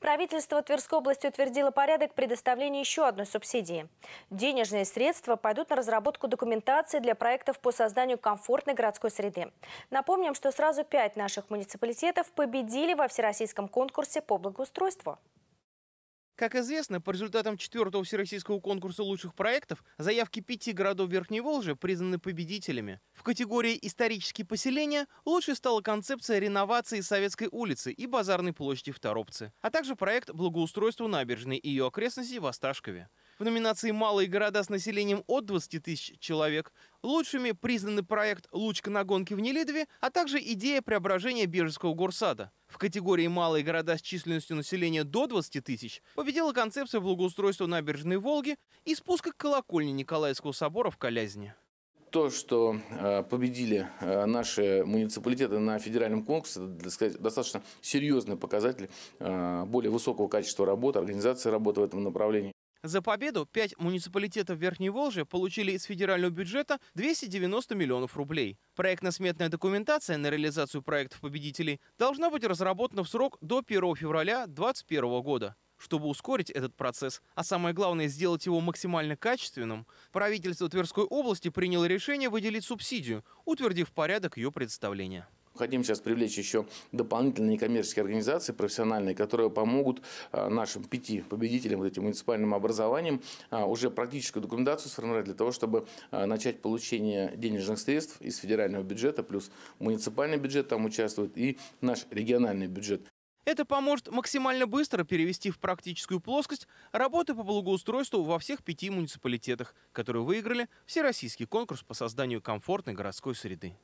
Правительство Тверской области утвердило порядок предоставления еще одной субсидии. Денежные средства пойдут на разработку документации для проектов по созданию комфортной городской среды. Напомним, что сразу пять наших муниципалитетов победили во всероссийском конкурсе по благоустройству. Как известно, по результатам четвертого всероссийского конкурса лучших проектов заявки пяти городов Верхней Волжи признаны победителями. В категории «Исторические поселения» лучше стала концепция реновации Советской улицы и базарной площади в Торопце, а также проект благоустройства набережной и ее окрестностей в Осташкове. В номинации «Малые города с населением от 20 тысяч человек» лучшими признаны проект «Лучка на гонке в Нелидове», а также идея преображения Бежецкого горсада. В категории «Малые города с численностью населения до 20 тысяч» победила концепция благоустройства набережной Волги и спуска к колокольне Николаевского собора в Колязине то, что э, победили э, наши муниципалитеты на федеральном конкурсе, достаточно серьезный показатель э, более высокого качества работы, организации работы в этом направлении. За победу пять муниципалитетов Верхней Волжи получили из федерального бюджета 290 миллионов рублей. Проектно-сметная документация на реализацию проектов победителей должна быть разработана в срок до 1 февраля 2021 года. Чтобы ускорить этот процесс, а самое главное сделать его максимально качественным, правительство Тверской области приняло решение выделить субсидию, утвердив порядок ее предоставления. Хотим сейчас привлечь еще дополнительные коммерческие организации профессиональные, которые помогут а, нашим пяти победителям, вот этим муниципальным образованием, а, уже практическую документацию сформировать для того, чтобы а, начать получение денежных средств из федерального бюджета, плюс муниципальный бюджет там участвует и наш региональный бюджет. Это поможет максимально быстро перевести в практическую плоскость работы по благоустройству во всех пяти муниципалитетах, которые выиграли Всероссийский конкурс по созданию комфортной городской среды.